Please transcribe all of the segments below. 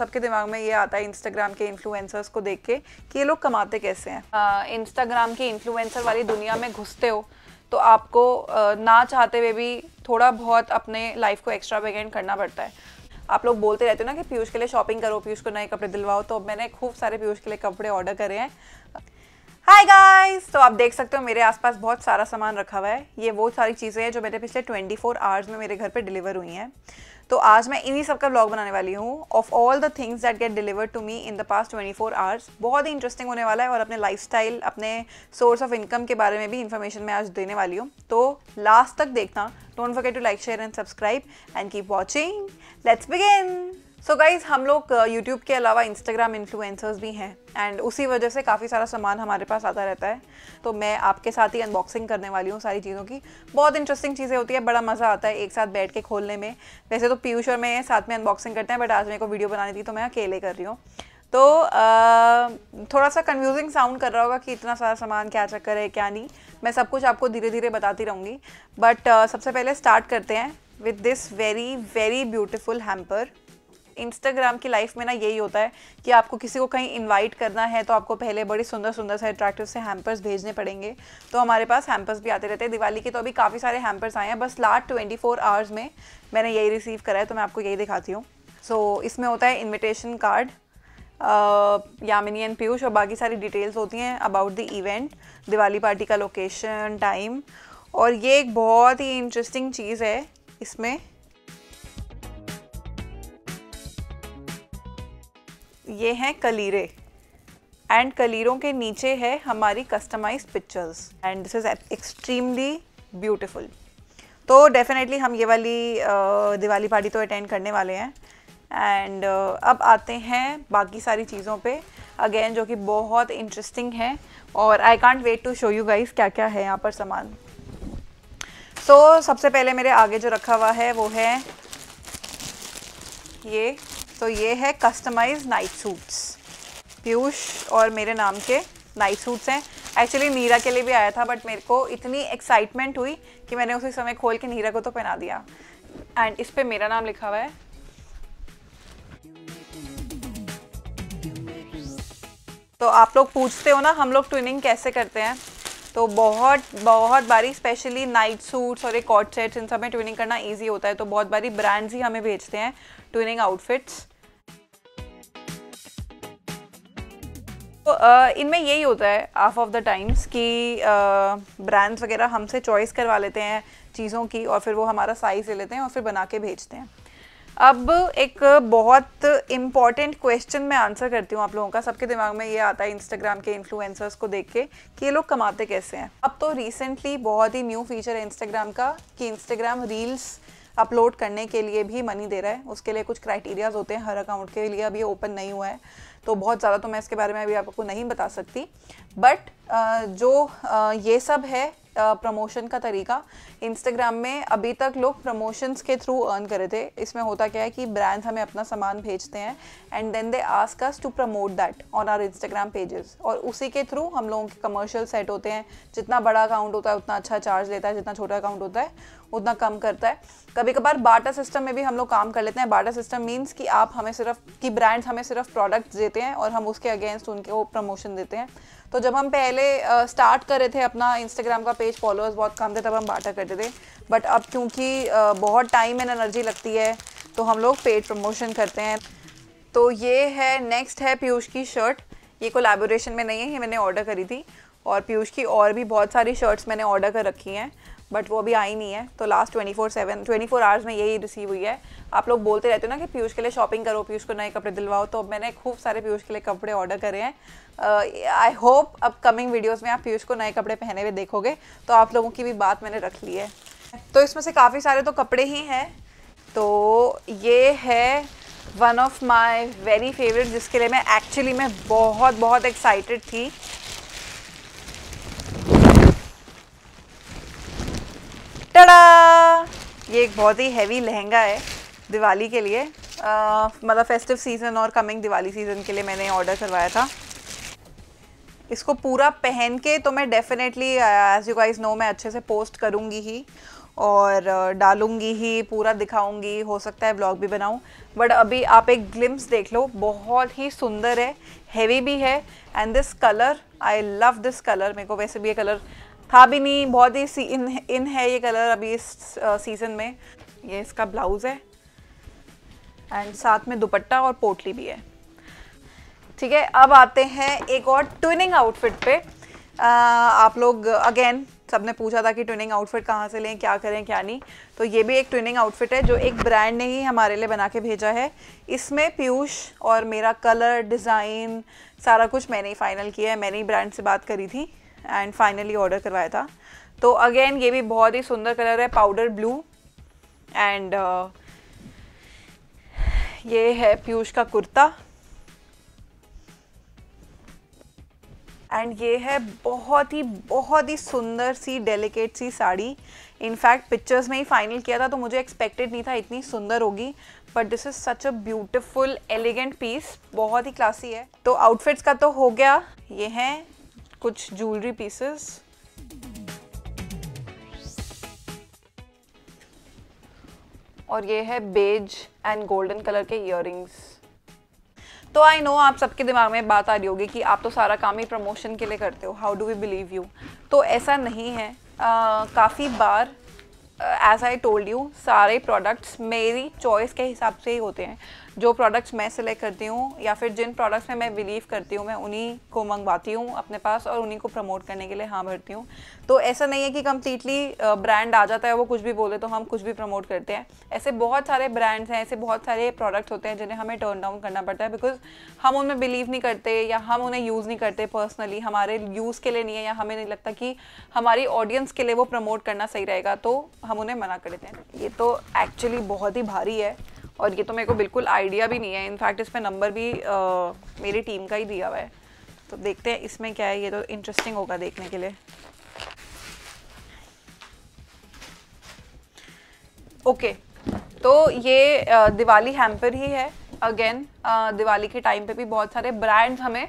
सबके दिमाग में ये आता है इंस्टाग्राम के इन्फ्लुएंसर्स को देख के कि ये लोग कमाते कैसे हैं इंस्टाग्राम की इन्फ्लुएंसर वाली दुनिया में घुसते हो तो आपको ना चाहते हुए भी थोड़ा बहुत अपने लाइफ को एक्स्ट्रा वेगेंट करना पड़ता है आप लोग बोलते रहते हो ना कि पीयूष के लिए शॉपिंग करो पीयूष को नए कपड़े दिलवाओ तो मैंने खूब सारे पीयूष के लिए कपड़े ऑर्डर करे हैं हाय गाइस तो आप देख सकते हो मेरे आसपास बहुत सारा सामान रखा हुआ है ये वो सारी चीज़ें हैं जो मेरे पिछले 24 आवर्स में मेरे घर पे डिलीवर हुई हैं तो आज मैं इन्हीं सब का ब्लॉग बनाने वाली हूँ of all the things that get deliver to me in the past 24 hours बहुत ही इंटरेस्टिंग होने वाला है और अपने लाइफ अपने सोर्स ऑफ इनकम के बारे में भी इन्फॉर्मेशन मैं आज देने वाली हूँ तो लास्ट तक देखना don't forget to like share and subscribe and keep watching let's begin so so guys हम लोग यूट्यूब uh, के अलावा इंस्टाग्राम इन्फ्लुएंसर्स भी हैं एंड उसी वजह से काफ़ी सारा सामान हमारे पास आता रहता है तो मैं आपके साथ ही अनबॉक्सिंग करने वाली हूँ सारी चीज़ों की बहुत इंटरेस्टिंग चीज़ें होती है बड़ा मज़ा आता है एक साथ बैठ के खोलने में वैसे तो पीयूष और मैं साथ में अनबॉक्सिंग करते हैं बट आज मेरे को वीडियो बनानी थी तो मैं अकेले कर रही हूँ तो आ, थोड़ा सा कन्फ्यूजिंग साउंड कर रहा होगा कि इतना सारा सामान क्या चक्कर है क्या नहीं मैं सब कुछ आपको धीरे धीरे बताती रहूँगी बट uh, सबसे पहले स्टार्ट करते हैं with this very very beautiful hamper Instagram की लाइफ में ना यही होता है कि आपको किसी को कहीं इनवाइट करना है तो आपको पहले बड़ी सुंदर सुंदर से अट्रैक्टिव से हैम्पर्स भेजने पड़ेंगे तो हमारे पास हैम्पर्स भी आते रहते हैं दिवाली के तो अभी काफ़ी सारे हैम्पर्स आए हैं बस लास्ट ट्वेंटी फोर आवर्स में मैंने यही रिसीव करा है तो मैं आपको यही दिखाती हूँ सो so, इसमें होता है invitation card Yamini and Piyush और बाकी सारी डिटेल्स होती हैं about the event Diwali party का लोकेशन टाइम और ये एक बहुत ही इंटरेस्टिंग चीज़ है इसमें ये हैं कलीरे एंड कलीरों के नीचे है हमारी customize pictures and this is extremely beautiful तो डेफिनेटली हम ये वाली दिवाली पार्टी तो अटेंड करने वाले हैं एंड अब आते हैं बाकी सारी चीज़ों पे अगेन जो कि बहुत इंटरेस्टिंग है और I can't wait to show you guys क्या क्या है यहाँ पर सामान सो तो so, सबसे पहले मेरे आगे जो रखा हुआ है वो है ये तो ये है कस्टमाइज नाइट सूट्स पीयूष और मेरे नाम के नाइट सूट्स हैं एक्चुअली नीरा के लिए भी आया था बट मेरे को इतनी एक्साइटमेंट हुई कि मैंने उसी समय खोल के नीरा को तो पहना दिया एंड इस पर मेरा नाम लिखा हुआ है तो आप लोग पूछते हो ना हम लोग ट्विनिंग कैसे करते हैं तो बहुत बहुत बारी स्पेशली नाइट सूट्स और एक कॉट सेट्स इन सब में ट्विनिंग करना ईजी होता है तो बहुत बारी ब्रांड्स ही हमें भेजते हैं ट्विनिंग आउटफिट्स तो इनमें यही होता है हाफ ऑफ द टाइम्स कि ब्रांड्स वगैरह हमसे चॉइस करवा लेते हैं चीज़ों की और फिर वो हमारा साइज़ ले लेते हैं और फिर बना के भेजते हैं अब एक बहुत इम्पॉर्टेंट क्वेश्चन मैं आंसर करती हूँ आप लोगों का सबके दिमाग में ये आता है इंस्टाग्राम के इन्फ्लुएंसर्स को देख के कि ये लोग कमाते कैसे हैं अब तो रिसेंटली बहुत ही न्यू फीचर है इंस्टाग्राम का कि इंस्टाग्राम रील्स अपलोड करने के लिए भी मनी दे रहा है उसके लिए कुछ क्राइटेरियाज होते हैं हर अकाउंट के लिए अभी ओपन नहीं हुआ है तो बहुत ज़्यादा तो मैं इसके बारे में अभी आपको नहीं बता सकती बट जो ये सब है प्रमोशन का तरीका इंस्टाग्राम में अभी तक लोग प्रमोशंस के थ्रू अर्न करे थे इसमें होता क्या है कि ब्रांड्स हमें अपना सामान भेजते हैं and then they ask us to promote that on our Instagram pages और उसी के थ्रू हम लोगों के कमर्शियल सेट होते हैं जितना बड़ा अकाउंट होता है उतना अच्छा चार्ज लेता है जितना छोटा अकाउंट होता है उतना कम करता है कभी कभार बाटा सिस्टम में भी हम लोग काम कर लेते हैं बाटा सिस्टम मीन्स कि आप हमें सिर्फ कि ब्रांड्स हमें सिर्फ प्रोडक्ट्स देते हैं और हम उसके अगेंस्ट उनके वो प्रमोशन देते हैं तो जब हम पहले स्टार्ट कर रहे थे अपना इंस्टाग्राम का पेज फॉलोअर्स बहुत कम थे तब हम बाटा करते थे बट अब क्योंकि बहुत टाइम एंड एनर्जी लगती है तो हम लोग पेड प्रमोशन करते हैं तो ये है नेक्स्ट है पीयूष की शर्ट ये कोलेबोरेशन में नहीं है ये मैंने ऑर्डर करी थी और पीयूष की और भी बहुत सारी शर्ट्स मैंने ऑर्डर कर रखी हैं बट वो अभी आई नहीं है तो last twenty four seven twenty four hours में यही रिसीव हुई है आप लोग बोलते रहते हो ना कि पीयूष के लिए शॉपिंग करो पीयूष को नए कपड़े दिलवाओ तो मैंने खूब सारे पीयूष के लिए कपड़े ऑर्डर करे हैं आई होप अपकमिंग वीडियोज़ में आप पीयूष को नए कपड़े पहने हुए देखोगे तो आप लोगों की भी बात मैंने रख ली है तो इसमें से काफ़ी सारे तो कपड़े ही हैं तो ये है one of my very favourite जिसके लिए मैं एक्चुअली मैं बहुत बहुत एक्साइटेड थी ये एक बहुत ही हैवी लहंगा है दिवाली के लिए मतलब फेस्टिव सीज़न और कमिंग दिवाली सीज़न के लिए मैंने ऑर्डर करवाया था इसको पूरा पहन के तो मैं definitely as you guys know मैं अच्छे से पोस्ट करूँगी ही और डालूंगी ही पूरा दिखाऊंगी हो सकता है ब्लॉग भी बनाऊं बट अभी आप एक ग्लिम्स देख लो बहुत ही सुंदर है हेवी भी है and this colour I love this colour मेरे को वैसे भी ये कलर था भी नहीं बहुत ही सी इन इन है ये कलर अभी इस सीज़न में ये इसका ब्लाउज़ है एंड साथ में दुपट्टा और पोटली भी है ठीक है अब आते हैं एक और ट्विनिंग आउटफिट पे आ, आप लोग अगेन सब ने पूछा था कि ट्विनिंग आउटफिट कहाँ से लें क्या करें क्या नहीं तो ये भी एक ट्विनिंग आउटफिट है जो एक ब्रांड ने ही हमारे लिए बना के भेजा है इसमें पीयूष और मेरा कलर डिज़ाइन सारा कुछ मैंने ही फाइनल किया है मैंने ही ब्रांड से बात करी थी एंड फाइनली ऑर्डर करवाया था तो अगेन ये भी बहुत ही सुंदर कलर है पाउडर ब्लू एंड ये है पीयूष का कुर्ता एंड ये है बहुत ही बहुत ही सुंदर सी डेलिकेट सी साड़ी इनफैक्ट पिक्चर्स में ही फाइनल किया था तो मुझे एक्सपेक्टेड नहीं था इतनी सुंदर होगी but this is such a beautiful elegant piece बहुत ही क्लासी है तो आउटफिट्स का तो हो गया ये हैं कुछ ज्वेलरी पीसेस और ये है बेज एंड गोल्डन कलर के इयर तो आई नो आप सबके दिमाग में बात आ रही होगी कि आप तो सारा काम ही प्रमोशन के लिए करते हो how do we believe you तो ऐसा नहीं है काफ़ी बार एज आई टोल्ड यू सारे प्रोडक्ट्स मेरी चॉइस के हिसाब से ही होते हैं जो प्रोडक्ट्स मैं सिलेक्ट करती हूँ या फिर जिन प्रोडक्ट्स में मैं बिलीव करती हूँ मैं उन्हीं को मंगवाती हूँ अपने पास और उन्हीं को प्रमोट करने के लिए हाँ भरती हूँ तो ऐसा नहीं है कि कम्प्लीटली ब्रांड आ जाता है वो कुछ भी बोले तो हम कुछ भी प्रमोट करते हैं ऐसे बहुत सारे ब्रांड्स हैं ऐसे बहुत सारे प्रोडक्ट्स होते हैं जिन्हें हमें टर्न डाउन करना पड़ता है बिकॉज हम उनमें बिलीव नहीं करते या हम उन्हें यूज़ नहीं करते पर्सनली हमारे यूज़ के लिए नहीं है या हमें नहीं लगता कि हमारी ऑडियंस के लिए वो प्रमोट करना सही रहेगा तो हम उन्हें मना कर देते हैं ये तो एक्चुअली बहुत ही भारी है और ये तो मेरे को बिल्कुल आइडिया भी नहीं है इनफैक्ट इस पर नंबर भी आ, मेरी टीम का ही दिया हुआ है तो देखते हैं इसमें क्या है ये तो इंटरेस्टिंग होगा देखने के लिए ओके okay, तो ये दिवाली हैम्पर ही है अगेन दिवाली के टाइम पे भी बहुत सारे ब्रांड्स हमें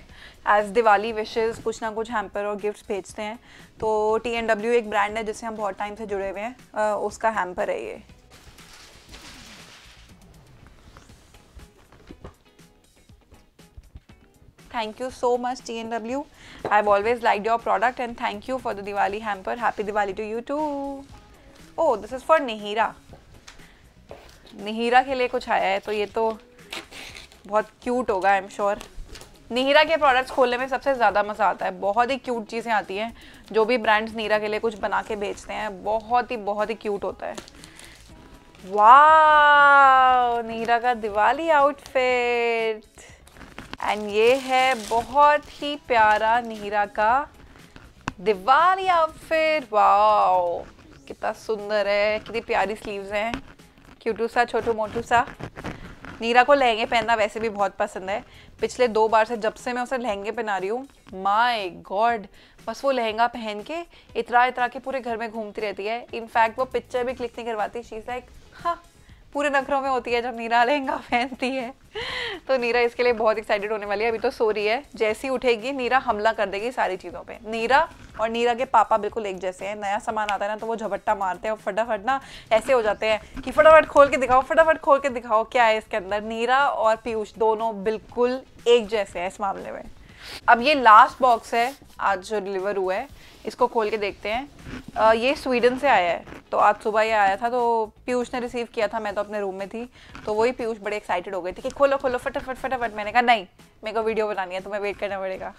एज दिवाली विशेस कुछ ना कुछ हैम्पर और गिफ्ट्स भेजते हैं तो टी एन डब्ल्यू एक ब्रांड है जिससे हम बहुत टाइम से जुड़े हुए हैं उसका हैम्पर है ये thank you so much T N W I have always like your product and thank you for the Diwali hamper happy Diwali to you too oh this is for Nihira. Nihira के लिए कुछ आया है तो ये तो बहुत क्यूट होगा आई एम श्योर निहिरा के प्रोडक्ट्स खोलने में सबसे ज़्यादा मज़ा आता है बहुत ही क्यूट चीज़ें आती हैं जो भी ब्रांड्स नीरा के लिए कुछ बना के बेचते हैं बहुत ही बहुत ही क्यूट होता है वाह नीरा का दिवाली आउटफिट एंड ये है बहुत ही प्यारा नीरा का दिवाली आउटफिट वाओ कितना सुंदर है कितनी प्यारी स्लीव्स हैं क्यूटू सा छोटू मोटू सा नीरा को लहंगे पहनना वैसे भी बहुत पसंद है पिछले दो बार से जब से मैं उसे लहंगे पहना रही हूँ माई गॉड बस वो लहंगा पहन के इतरा इतरा के पूरे घर में घूमती रहती है इनफैक्ट वो पिक्चर भी क्लिक नहीं करवाती शीज लाइक हाँ पूरे नखरों में होती है जब नीरा लहंगा पहनती है तो नीरा इसके लिए बहुत एक्साइटेड होने वाली है अभी तो सो रही है जैसी उठेगी नीरा हमला कर देगी सारी चीज़ों पे नीरा और नीरा के पापा बिल्कुल एक जैसे हैं नया सामान आता है ना तो वो झपट्टा मारते हैं और फटाफट ना ऐसे हो जाते हैं कि फटाफट खोल के दिखाओ फटाफट खोल के दिखाओ क्या है इसके अंदर नीरा और पीयूष दोनों बिल्कुल एक जैसे हैं इस मामले में अब ये लास्ट बॉक्स है आज जो डिलीवर हुआ है इसको खोल के देखते हैं आ, ये स्वीडन से आया है तो आज सुबह ये आया था तो पीयूष ने रिसीव किया था मैं तो अपने रूम में थी तो वही पीयूष बड़े एक्साइटेड हो गए थे कि खोलो खोलो फटाफट फटाफट मैंने कहा नहीं मेरे को वीडियो बनानी है तो मैं वेट करना पड़ेगा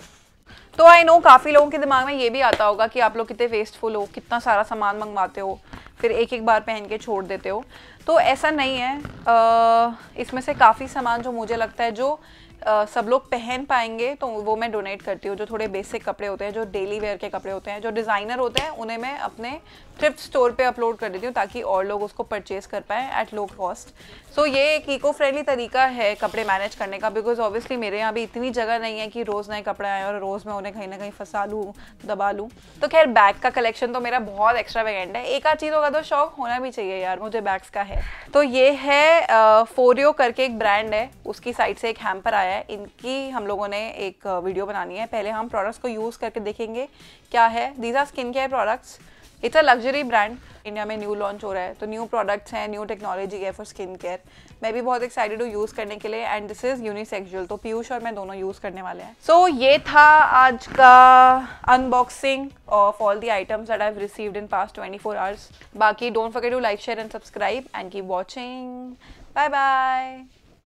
तो आई नो काफ़ी लोगों के दिमाग में ये भी आता होगा कि आप लोग कितने वेस्टफुल हो कितना सारा सामान मंगवाते हो फिर एक एक बार पहन के छोड़ देते हो तो ऐसा नहीं है आ, इसमें से काफ़ी सामान जो मुझे लगता है जो आ, सब लोग पहन पाएंगे तो वो मैं डोनेट करती हूँ जो थोड़े बेसिक कपड़े होते हैं जो डेली वेयर के कपड़े होते हैं जो डिज़ाइनर होते हैं उन्हें मैं अपने थ्रिफ्ट स्टोर पे अपलोड कर देती हूँ ताकि और लोग उसको परचेज़ कर पाएँ एट लो कॉस्ट सो ये एक इको फ्रेंडली तरीका है कपड़े मैनेज करने का बिकॉज ऑब्वियसली मेरे यहाँ भी इतनी जगह नहीं है कि रोज़ नए कपड़े आए और रोज़ मैं उन्हें कहीं ना कहीं फंसा लूँ दबा लूँ तो खैर बैग का कलेक्शन तो मेरा बहुत एक्स्ट्रा वेगेंट है एक आध चीज़ों का तो शौक होना भी चाहिए यार मुझे बैग्स का है तो ये है फोरियो करके एक ब्रांड है उसकी साइड से एक हैम्पर आया है इनकी हम लोगों ने एक वीडियो बनानी है पहले हम प्रोडक्ट्स को यूज़ करके देखेंगे क्या है these are skin care products it's a luxury brand India में न्यू लॉन्च हो रहा है तो न्यू प्रोडक्ट्स हैं न्यू टेक्नोलॉजी है फॉर स्किन केयर मैं भी बहुत एक्साइटेड हूँ यूज़ करने के लिए एंड दिस इज़ यूनिसेक्जुअल तो पीयूष और मैं दोनों यूज़ करने वाले हैं सो so, ये था आज का unboxing of all the items that I've received in past twenty four hours बाकी don't forget to like share and subscribe and keep watching bye bye